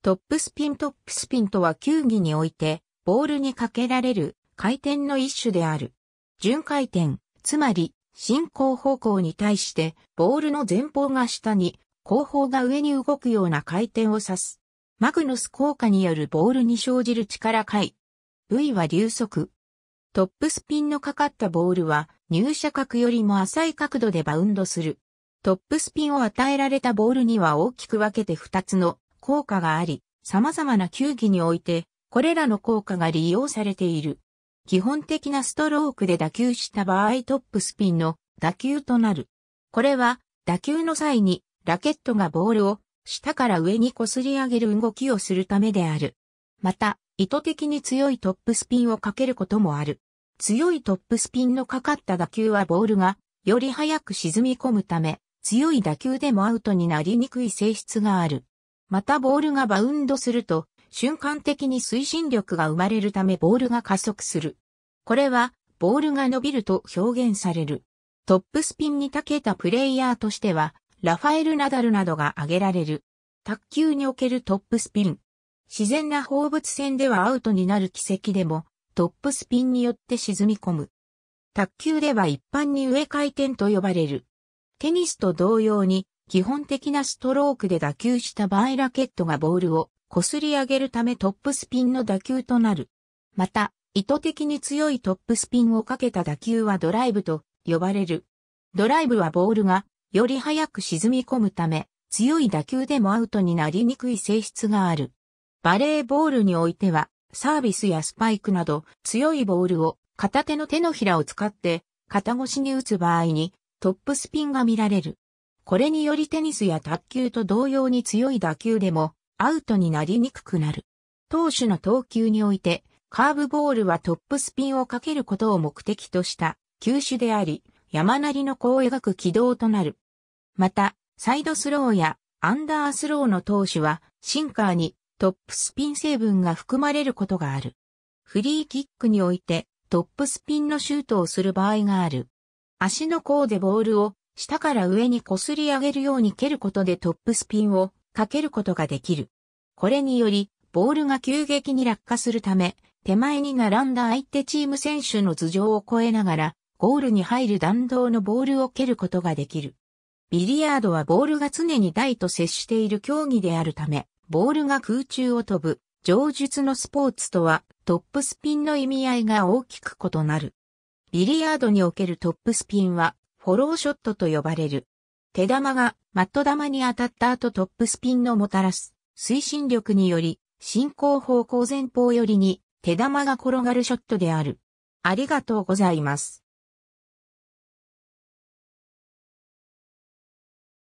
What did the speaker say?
トップスピントップスピンとは球技において、ボールにかけられる回転の一種である。順回転、つまり、進行方向に対して、ボールの前方が下に、後方が上に動くような回転を指す。マグノス効果によるボールに生じる力回。V は流速。トップスピンのかかったボールは入射角よりも浅い角度でバウンドする。トップスピンを与えられたボールには大きく分けて2つの効果があり、様々な球技において、これらの効果が利用されている。基本的なストロークで打球した場合トップスピンの打球となる。これは打球の際にラケットがボールを下から上に擦り上げる動きをするためである。また、意図的に強いトップスピンをかけることもある。強いトップスピンのかかった打球はボールがより早く沈み込むため、強い打球でもアウトになりにくい性質がある。またボールがバウンドすると、瞬間的に推進力が生まれるためボールが加速する。これは、ボールが伸びると表現される。トップスピンに長けたプレイヤーとしては、ラファエル・ナダルなどが挙げられる。卓球におけるトップスピン。自然な放物線ではアウトになる奇跡でも、トップスピンによって沈み込む。卓球では一般に上回転と呼ばれる。テニスと同様に、基本的なストロークで打球した場合ラケットがボールを擦り上げるためトップスピンの打球となる。また、意図的に強いトップスピンをかけた打球はドライブと呼ばれる。ドライブはボールがより早く沈み込むため、強い打球でもアウトになりにくい性質がある。バレーボールにおいては、サービスやスパイクなど強いボールを片手の手のひらを使って肩越しに打つ場合にトップスピンが見られる。これによりテニスや卓球と同様に強い打球でもアウトになりにくくなる。投手の投球において、カーブボールはトップスピンをかけることを目的とした球種であり、山なりの弧を描く軌道となる。また、サイドスローやアンダースローの投手は、シンカーにトップスピン成分が含まれることがある。フリーキックにおいて、トップスピンのシュートをする場合がある。足の甲でボールを下から上にこすり上げるように蹴ることでトップスピンをかけることができる。これにより、ボールが急激に落下するため、手前に並んだ相手チーム選手の頭上を越えながら、ゴールに入る弾道のボールを蹴ることができる。ビリヤードはボールが常に台と接している競技であるため、ボールが空中を飛ぶ、上述のスポーツとはトップスピンの意味合いが大きく異なる。ビリヤードにおけるトップスピンはフォローショットと呼ばれる。手玉がマット玉に当たった後トップスピンのもたらす推進力により進行方向前方よりに手玉が転がるショットである。ありがとうございます。